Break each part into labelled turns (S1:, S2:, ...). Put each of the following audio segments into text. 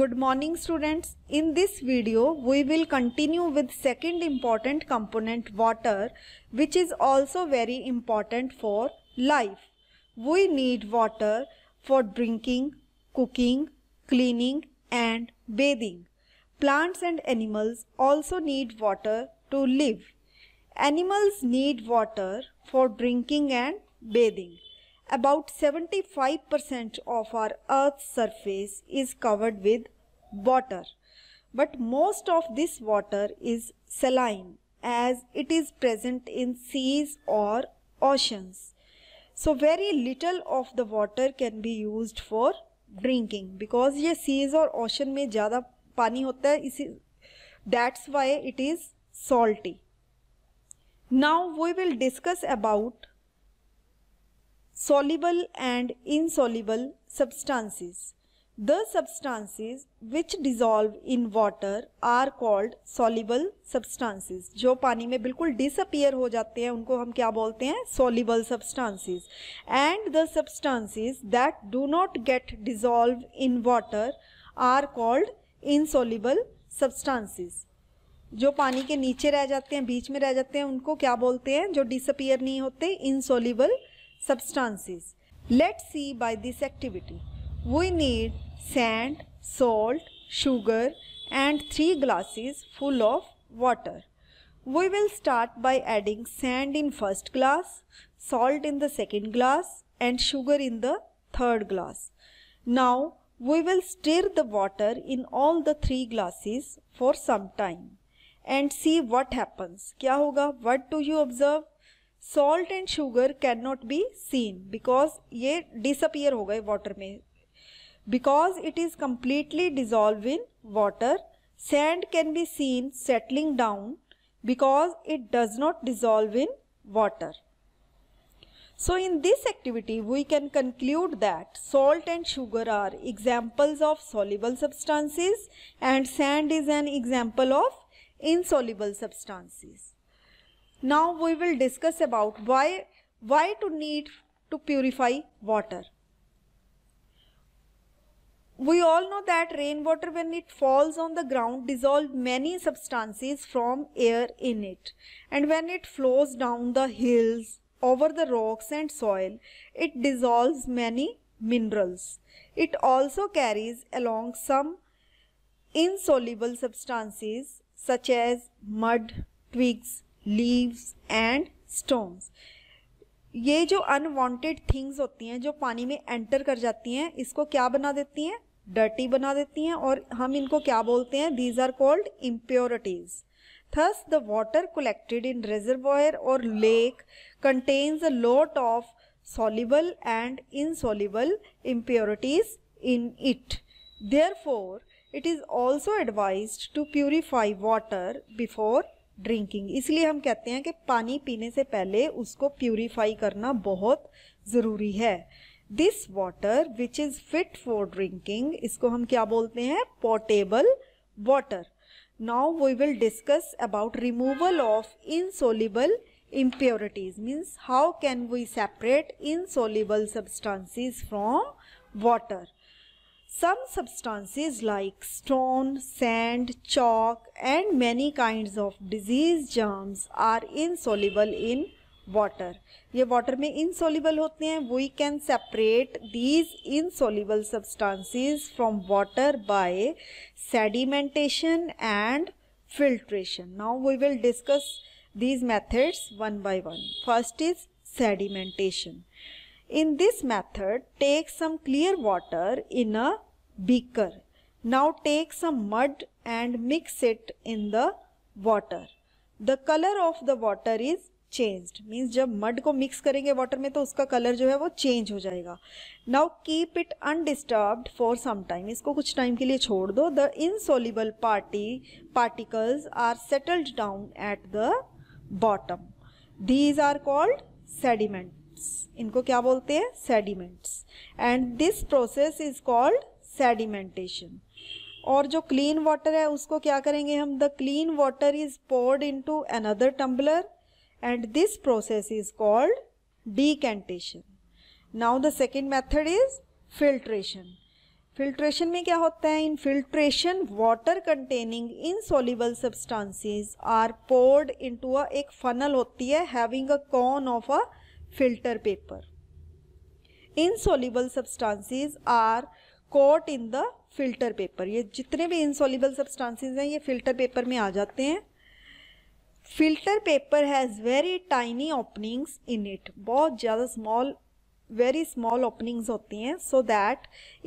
S1: Good morning students. In this video, we will continue with second important component water which is also very important for life. We need water for drinking, cooking, cleaning and bathing. Plants and animals also need water to live. Animals need water for drinking and bathing about 75% of our earth's surface is covered with water but most of this water is saline as it is present in seas or oceans. So very little of the water can be used for drinking because ये seas or ocean में jada पानी होता है that's why it is salty. Now we will discuss about soluble and insoluble substances the substances which dissolve in water are called soluble substances जो पानी में बिल्कुल disappear हो जाते हैं उनको हम क्या बोलते हैं soluble substances and the substances that do not get dissolve in water are called insoluble substances जो पानी के नीचे रह जाते हैं बीच में रह जाते हैं उनको क्या बोलते हैं जो डिसअपियर नहीं होते insoluble soluble substances. Let's see by this activity. We need sand, salt, sugar and 3 glasses full of water. We will start by adding sand in first glass, salt in the second glass and sugar in the third glass. Now we will stir the water in all the three glasses for some time and see what happens. क्या होगा? What do you observe? Salt and sugar cannot be seen because they disappear disappear water because it is completely dissolved in water. sand can be seen settling down because it does not dissolve in water. So in this activity we can conclude that salt and sugar are examples of soluble substances and sand is an example of insoluble substances. Now we will discuss about why, why to need to purify water. We all know that rainwater when it falls on the ground dissolves many substances from air in it. And when it flows down the hills, over the rocks and soil, it dissolves many minerals. It also carries along some insoluble substances such as mud, twigs, leaves and stones ये जो unwanted things होती हैं जो पानी में enter कर जाती हैं इसको क्या बना देती हैं डर्टी बना देती हैं और हम इनको क्या बोलते हैं these are called impurities thus the water collected in reservoir और lake contains a lot of soluble and in insoluble impurities in it therefore it is also advise to purify water before drinking इसलिए हम कहते हैं कि पानी पीने से पहले उसको प्यूरीफाई करना बहुत ज़रूरी है this water which is fit for drinking इसको हम क्या बोलते हैं potable water now we will discuss about removal of insoluble impurities means how can we separate insoluble substances from water Some substances like stone, sand, chalk and many kinds of disease germs are insoluble in water. ये water में insoluble होते हैं We can separate these insoluble substances from water by sedimentation and filtration now we will discuss these methods one by one first is sedimentation In this method, take some clear water in a beaker. Now take some mud and mix it in the water. The color of the water is changed means जब mud को mix करेंगे water में तो उसका colour जो है वो change हो जाएगा now keep it undisturbed for some time इसको कुछ टाइम के लिए छोड़ दो the insoluble party particles are settled down at the bottom these are called sediment sediments इनको क्या बोलते हैं sediments and this process is called sedimentation और जो क्लीन वाटर है उसको क्या करेंगे हम the clean water is poured into another tumbler and this process is called decantation now the second method is filtration filtration में क्या होता है in filtration water containing insoluble substances are poured into a एक funnel होती है having a cone of a filter paper. Insoluble substances are caught in the filter paper ये जितने भी insoluble substances हैं ये फिल्टर पेपर में आ जाते हैं filter paper has very tiny openings in it बहुत ज़्यादा स्मॉल वेरी स्मॉल ओपनिंग्स होती हैं so that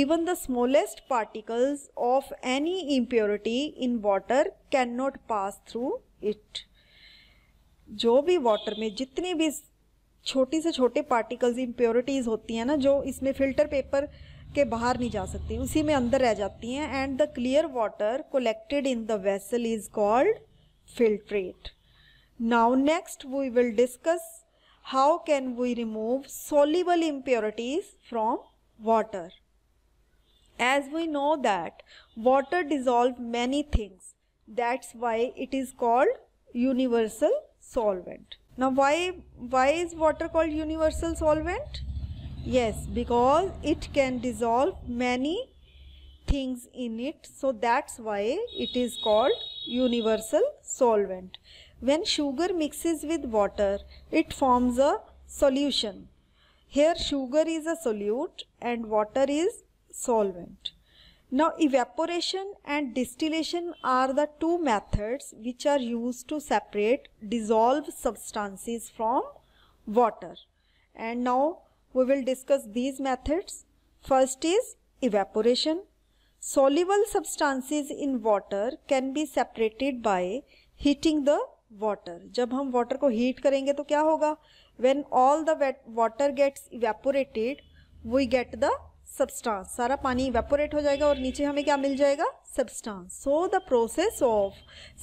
S1: even the smallest particles of any impurity in water can not pass through it जो भी वाटर में जितनी भी छोटी से छोटे पार्टिकल्स इम्प्योरिटीज़ होती हैं ना जो इसमें फिल्टर पेपर के बाहर नहीं जा सकती उसी में अंदर रह जाती हैं and the clear water collected in the vessel is called filtrate now next we will discuss how can we remove soluble impurities from water as we know that water dissolve many things that's why it is called universal solvent Now why, why is water called universal solvent? Yes, because it can dissolve many things in it. So that's why it is called universal solvent. When sugar mixes with water, it forms a solution. Here sugar is a solute and water is solvent. Now evaporation and distillation are the two methods which are used to separate dissolved substances from water. And now we will discuss these methods. First is evaporation. Soluble substances in water can be separated by heating the water. jab hum water ko heat karenge to kya hoga When all the wet water gets evaporated, we get the substance सारा पानी evaporate हो जाएगा और नीचे हमें क्या मिल जाएगा substance so the process of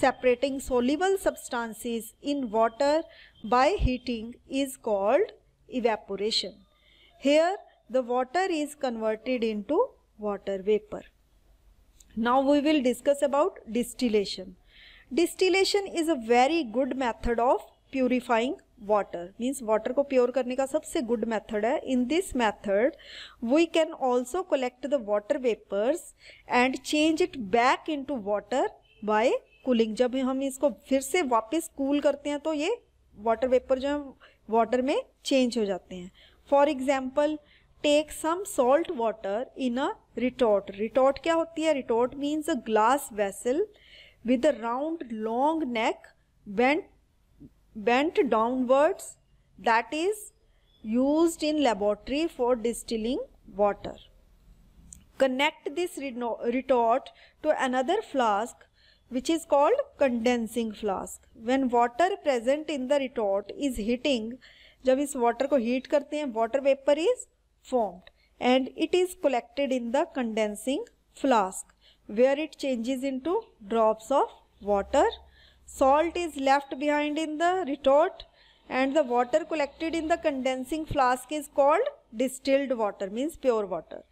S1: separating soluble substances in water by heating is called evaporation here the water is converted into water vapour now we will discuss about distillation distillation is a very good method of purifying water means water को pure करने का सबसे good method है in this method we can also collect the water vapours and change it back into water bye cooling जब हम इसको फिर से वापस कूल करते हैं तो ये वाटर वेपर जो है वाटर में चेंज हो जाते हैं for example take some salt water in a retort retort क्या होती है retort means a glass vessel with a round long neck went bent downwards that is used in laboratory for distilling water. Connect this retort to another flask which is called condensing flask. When water present in the retort is heating, जब इस water को heat करते हैं water vapor is formed and it is collected in the condensing flask where it changes into drops of water Salt is left behind in the retort and the water collected in the condensing flask is called distilled water means pure water.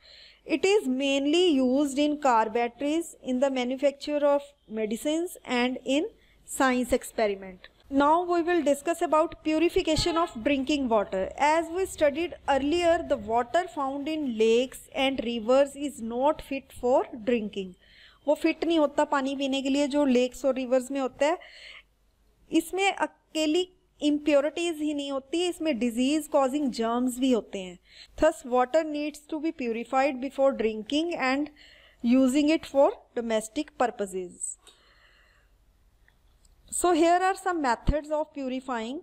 S1: It is mainly used in car batteries, in the manufacture of medicines and in science experiment. Now we will discuss about purification of drinking water. As we studied earlier, the water found in lakes and rivers is not fit for drinking. वो fit नहीं होता पानी पीने के लिए जो lakes और reverse में होता है इसमें अकेली इम्प्योरिटीज ही नहीं होती इसमें डिजीज कॉजिंग जर्म्स भी होते हैं thus water needs to be purified before drinking and using it for domestic purposes so here are some methods of purifying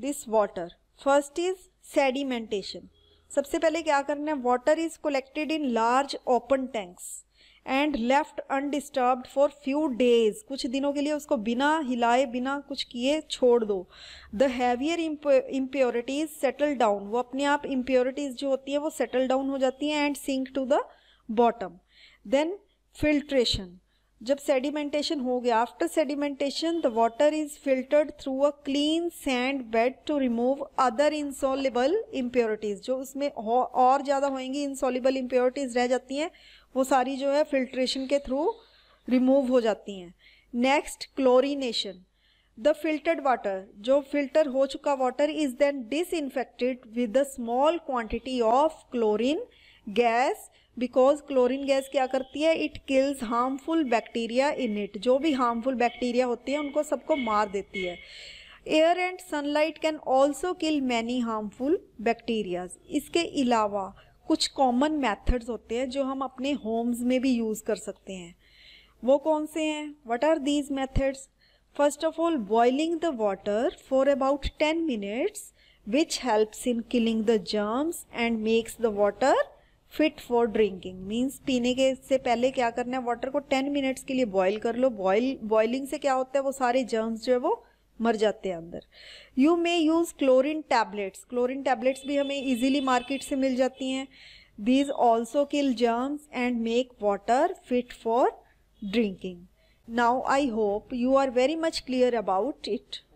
S1: this water first is sedimentation सबसे पहले क्या करना है water is collected in large open tanks and left undisturbed for few days कुछ दिनों के लिए उसको बिना हिलाए बिना कुछ किए छोड़ दो the heavier impurities settle down वो अपने आप इम्प्योरिटीज जो होती है वो सेटल डाउन हो जाती हैं and sink to the bottom then filtration जब सेडिमेंटेशन हो गया after sedimentation the water is filtered through a clean sand bed to remove other insoluble impurities जो उसमें और ज़्यादा होएंगी इंसॉलिबल इम्प्योरिटीज रह जाती हैं वो सारी जो है फिल्ट्रेशन के थ्रू रिमूव हो जाती हैं next chlorination the filtered water जो फिल्टर हो चुका water is then disinfected with a small quantity of chlorine gas because chlorine gas क्या करती है it kills harmful bacteria in it जो भी हार्मफुल बैक्टीरिया होती है उनको सबको मार देती है air and sunlight can also kill many harmful bacterias इसके अलावा कुछ कॉमन मेथड्स होते हैं जो हम अपने होम्स में भी यूज़ कर सकते हैं वो कौन से हैं what are these methods first of all boiling the water for about ten minutes which helps in killing the germs and makes the water fit for drinking means पीने के से पहले क्या करना है वाटर को टेन मिनट्स के लिए बॉयल कर लो बॉयल बॉइलिंग से क्या होता है वो सारे जर्म्स जो है वो मर जाते हैं अंदर you may use chlorine tablets chlorine tablets भी हमें इजीली मार्केट से मिल जाती हैं these also kill germs and make water fit for drinking now I hope you are very much clear about it